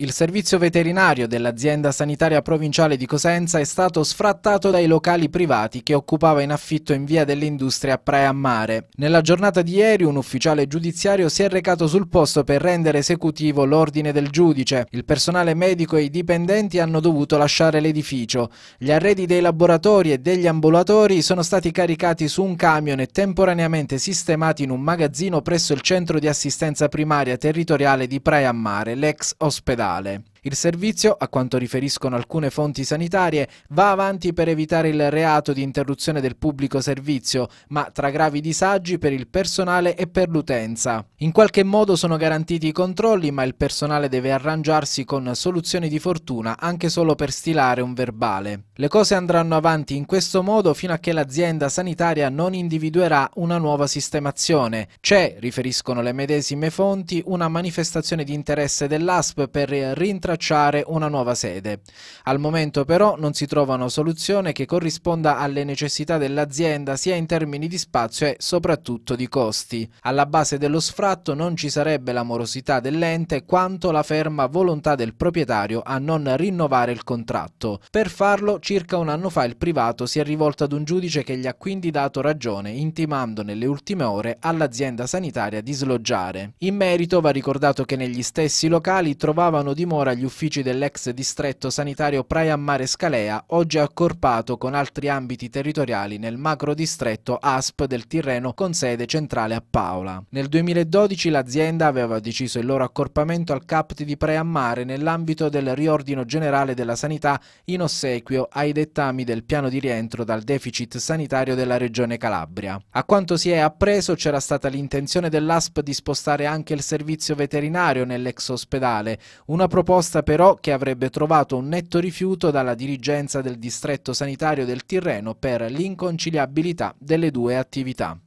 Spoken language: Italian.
Il servizio veterinario dell'azienda sanitaria provinciale di Cosenza è stato sfrattato dai locali privati che occupava in affitto in via dell'industria Praia Mare. Nella giornata di ieri un ufficiale giudiziario si è recato sul posto per rendere esecutivo l'ordine del giudice. Il personale medico e i dipendenti hanno dovuto lasciare l'edificio. Gli arredi dei laboratori e degli ambulatori sono stati caricati su un camion e temporaneamente sistemati in un magazzino presso il centro di assistenza primaria territoriale di Praia Mare, l'ex ospedale reale. Il servizio, a quanto riferiscono alcune fonti sanitarie, va avanti per evitare il reato di interruzione del pubblico servizio, ma tra gravi disagi per il personale e per l'utenza. In qualche modo sono garantiti i controlli, ma il personale deve arrangiarsi con soluzioni di fortuna, anche solo per stilare un verbale. Le cose andranno avanti in questo modo fino a che l'azienda sanitaria non individuerà una nuova sistemazione. C'è, riferiscono le medesime fonti, una manifestazione di interesse dell'ASP per rintracciare tracciare una nuova sede. Al momento però non si trova una soluzione che corrisponda alle necessità dell'azienda sia in termini di spazio e soprattutto di costi. Alla base dello sfratto non ci sarebbe la morosità dell'ente quanto la ferma volontà del proprietario a non rinnovare il contratto. Per farlo circa un anno fa il privato si è rivolto ad un giudice che gli ha quindi dato ragione intimando nelle ultime ore all'azienda sanitaria di sloggiare. In merito va ricordato che negli stessi locali trovavano dimora gli agli uffici dell'ex distretto sanitario Praia Mare Scalea, oggi accorpato con altri ambiti territoriali nel macro distretto ASP del Tirreno con sede centrale a Paola. Nel 2012 l'azienda aveva deciso il loro accorpamento al CAPT di Praia Mare nell'ambito del riordino generale della sanità in ossequio ai dettami del piano di rientro dal deficit sanitario della regione Calabria. A quanto si è appreso c'era stata l'intenzione dell'ASP di spostare anche il servizio veterinario nell'ex ospedale, una proposta richiesta però che avrebbe trovato un netto rifiuto dalla dirigenza del distretto sanitario del Tirreno per l'inconciliabilità delle due attività.